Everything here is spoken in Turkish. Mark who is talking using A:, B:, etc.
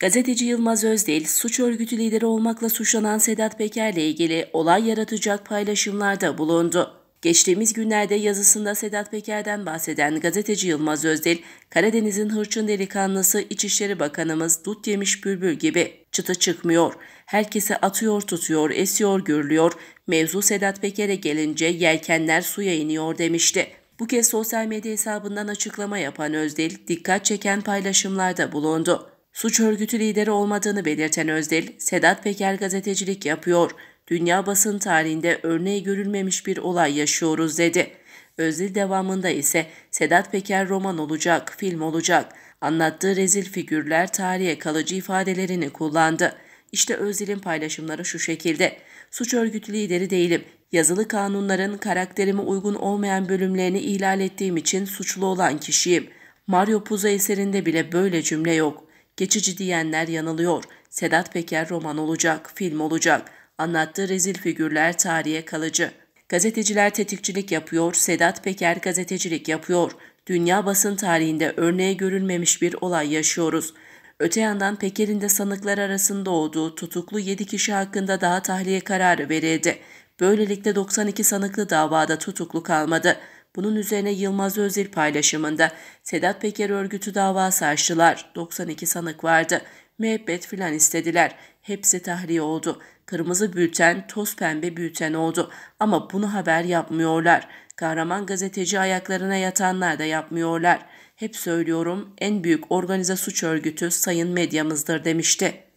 A: Gazeteci Yılmaz Özdil, suç örgütü lideri olmakla suçlanan Sedat Peker'le ilgili olay yaratacak paylaşımlarda bulundu. Geçtiğimiz günlerde yazısında Sedat Peker'den bahseden gazeteci Yılmaz Özdil, Karadeniz'in hırçın delikanlısı İçişleri Bakanımız dut yemiş bülbül gibi çıta çıkmıyor. Herkese atıyor tutuyor, esiyor gürlüyor. Mevzu Sedat Peker'e gelince yelkenler suya iniyor demişti. Bu kez sosyal medya hesabından açıklama yapan Özdil, dikkat çeken paylaşımlarda bulundu. Suç örgütü lideri olmadığını belirten Özdil, Sedat Peker gazetecilik yapıyor. Dünya basın tarihinde örneği görülmemiş bir olay yaşıyoruz dedi. Özdil devamında ise Sedat Peker roman olacak, film olacak. Anlattığı rezil figürler tarihe kalıcı ifadelerini kullandı. İşte Özdil'in paylaşımları şu şekilde. Suç örgütü lideri değilim yazılı kanunların karakterime uygun olmayan bölümlerini ihlal ettiğim için suçlu olan kişiyim. Mario Puzo eserinde bile böyle cümle yok. Geçici diyenler yanılıyor. Sedat Peker roman olacak, film olacak. Anlattığı rezil figürler tarihe kalıcı. Gazeteciler tetikçilik yapıyor, Sedat Peker gazetecilik yapıyor. Dünya basın tarihinde örneğe görülmemiş bir olay yaşıyoruz.'' Öte yandan Peker'in de sanıklar arasında olduğu tutuklu 7 kişi hakkında daha tahliye kararı verildi. Böylelikle 92 sanıklı davada tutuklu kalmadı. Bunun üzerine Yılmaz Özil paylaşımında Sedat Peker örgütü davası açtılar. 92 sanık vardı. Müebbet filan istediler. Hepsi tahliye oldu. Kırmızı bülten, toz pembe bülten oldu. Ama bunu haber yapmıyorlar. Kahraman gazeteci ayaklarına yatanlar da yapmıyorlar. Hep söylüyorum en büyük organize suç örgütü sayın medyamızdır demişti.